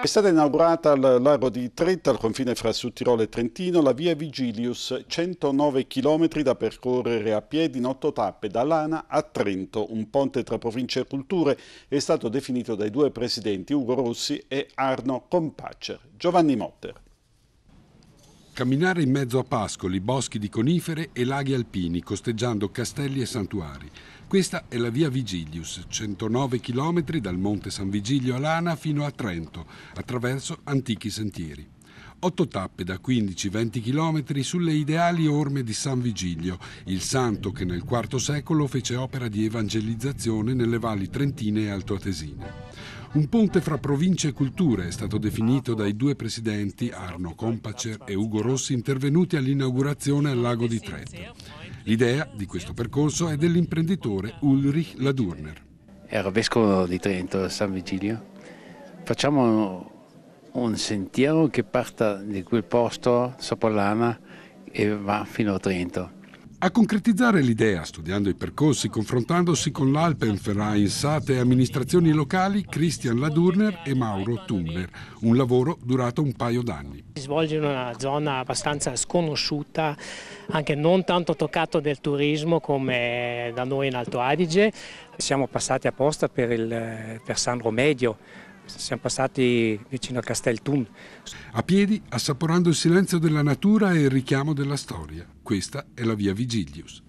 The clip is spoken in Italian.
È stata inaugurata al largo di Tretta, al confine fra Sudtirolo e Trentino, la via Vigilius, 109 km da percorrere a piedi in otto tappe da Lana a Trento, un ponte tra province e culture, è stato definito dai due presidenti Ugo Rossi e Arno Compacer. Giovanni Motter. Camminare in mezzo a pascoli, boschi di conifere e laghi alpini, costeggiando castelli e santuari. Questa è la via Vigilius, 109 km dal Monte San Vigilio a Lana fino a Trento, attraverso antichi sentieri. Otto tappe da 15-20 km sulle ideali orme di San Vigilio, il santo che nel IV secolo fece opera di evangelizzazione nelle valli trentine e altoatesine. Un ponte fra province e culture è stato definito dai due presidenti Arno Compacer e Ugo Rossi intervenuti all'inaugurazione al lago di Trento. L'idea di questo percorso è dell'imprenditore Ulrich Ladurner. Ero vescovo di Trento, San Vigilio. Facciamo un sentiero che parta di quel posto, Sopolana, e va fino a Trento a concretizzare l'idea, studiando i percorsi, confrontandosi con l'Alpenverein, SATE e amministrazioni locali, Christian Ladurner e Mauro Tumner, un lavoro durato un paio d'anni. Si svolge in una zona abbastanza sconosciuta, anche non tanto toccata del turismo come da noi in Alto Adige. Siamo passati apposta per, il, eh, per San Romedio, siamo passati vicino a Casteltun. A piedi, assaporando il silenzio della natura e il richiamo della storia. Questa è la via Vigilius.